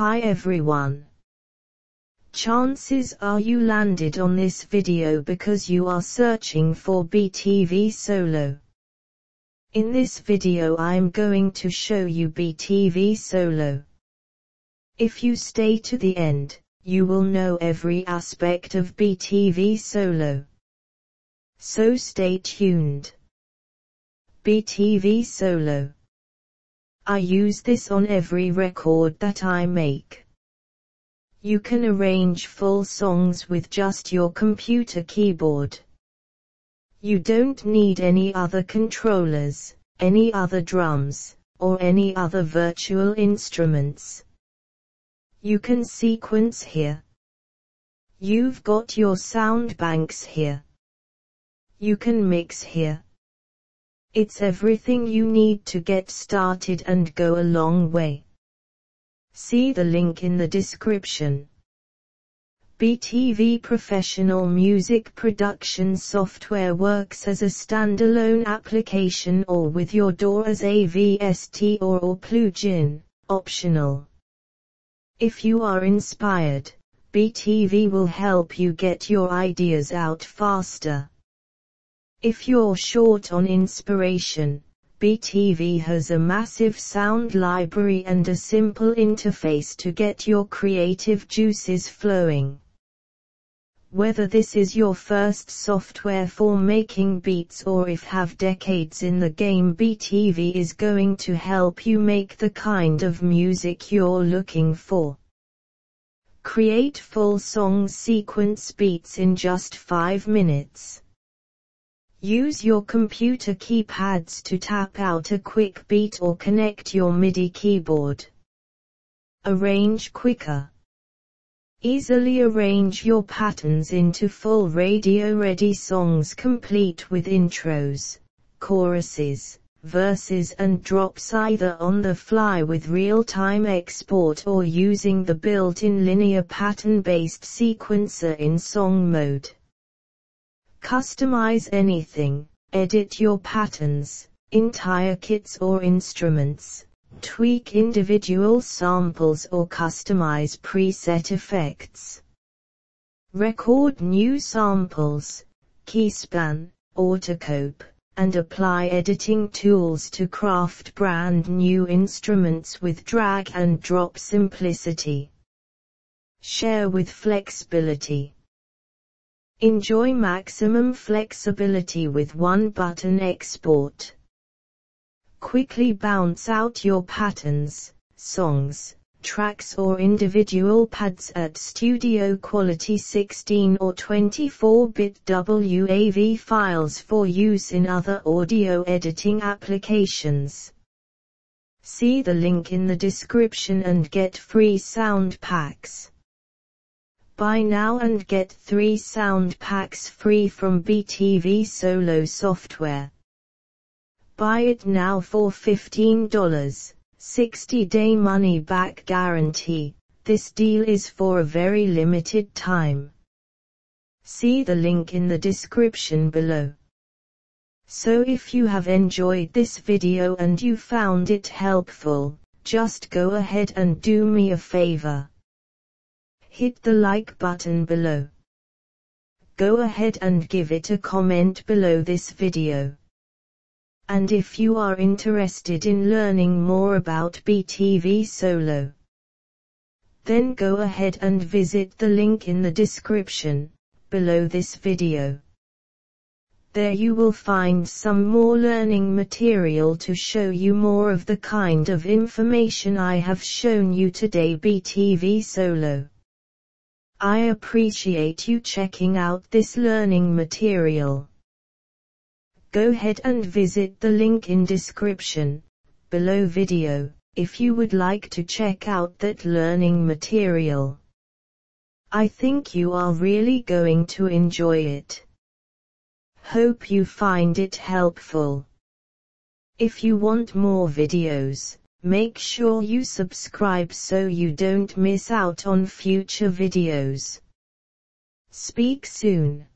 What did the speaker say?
Hi everyone. Chances are you landed on this video because you are searching for BTV Solo. In this video I'm going to show you BTV Solo. If you stay to the end, you will know every aspect of BTV Solo. So stay tuned. BTV Solo I use this on every record that I make. You can arrange full songs with just your computer keyboard. You don't need any other controllers, any other drums, or any other virtual instruments. You can sequence here. You've got your sound banks here. You can mix here. It's everything you need to get started and go a long way. See the link in the description. BTV Professional Music Production Software works as a standalone application or with your DAW as AVST or, or plugin, optional. If you are inspired, BTV will help you get your ideas out faster. If you're short on inspiration, BTV has a massive sound library and a simple interface to get your creative juices flowing. Whether this is your first software for making beats or if have decades in the game BTV is going to help you make the kind of music you're looking for. Create full song sequence beats in just 5 minutes. Use your computer keypads to tap out a quick beat or connect your MIDI keyboard. Arrange quicker. Easily arrange your patterns into full radio-ready songs complete with intros, choruses, verses and drops either on the fly with real-time export or using the built-in linear pattern-based sequencer in song mode. Customize anything, edit your patterns, entire kits or instruments, tweak individual samples or customize preset effects. Record new samples, keyspan, autocope, and apply editing tools to craft brand new instruments with drag and drop simplicity. Share with flexibility. Enjoy maximum flexibility with one button export. Quickly bounce out your patterns, songs, tracks or individual pads at studio quality 16 or 24-bit WAV files for use in other audio editing applications. See the link in the description and get free sound packs. Buy now and get 3 sound packs free from BTV Solo software. Buy it now for $15, 60 day money back guarantee. This deal is for a very limited time. See the link in the description below. So if you have enjoyed this video and you found it helpful, just go ahead and do me a favor hit the like button below. Go ahead and give it a comment below this video. And if you are interested in learning more about BTV Solo, then go ahead and visit the link in the description, below this video. There you will find some more learning material to show you more of the kind of information I have shown you today BTV Solo. I appreciate you checking out this learning material. Go ahead and visit the link in description, below video, if you would like to check out that learning material. I think you are really going to enjoy it. Hope you find it helpful. If you want more videos, Make sure you subscribe so you don't miss out on future videos. Speak soon.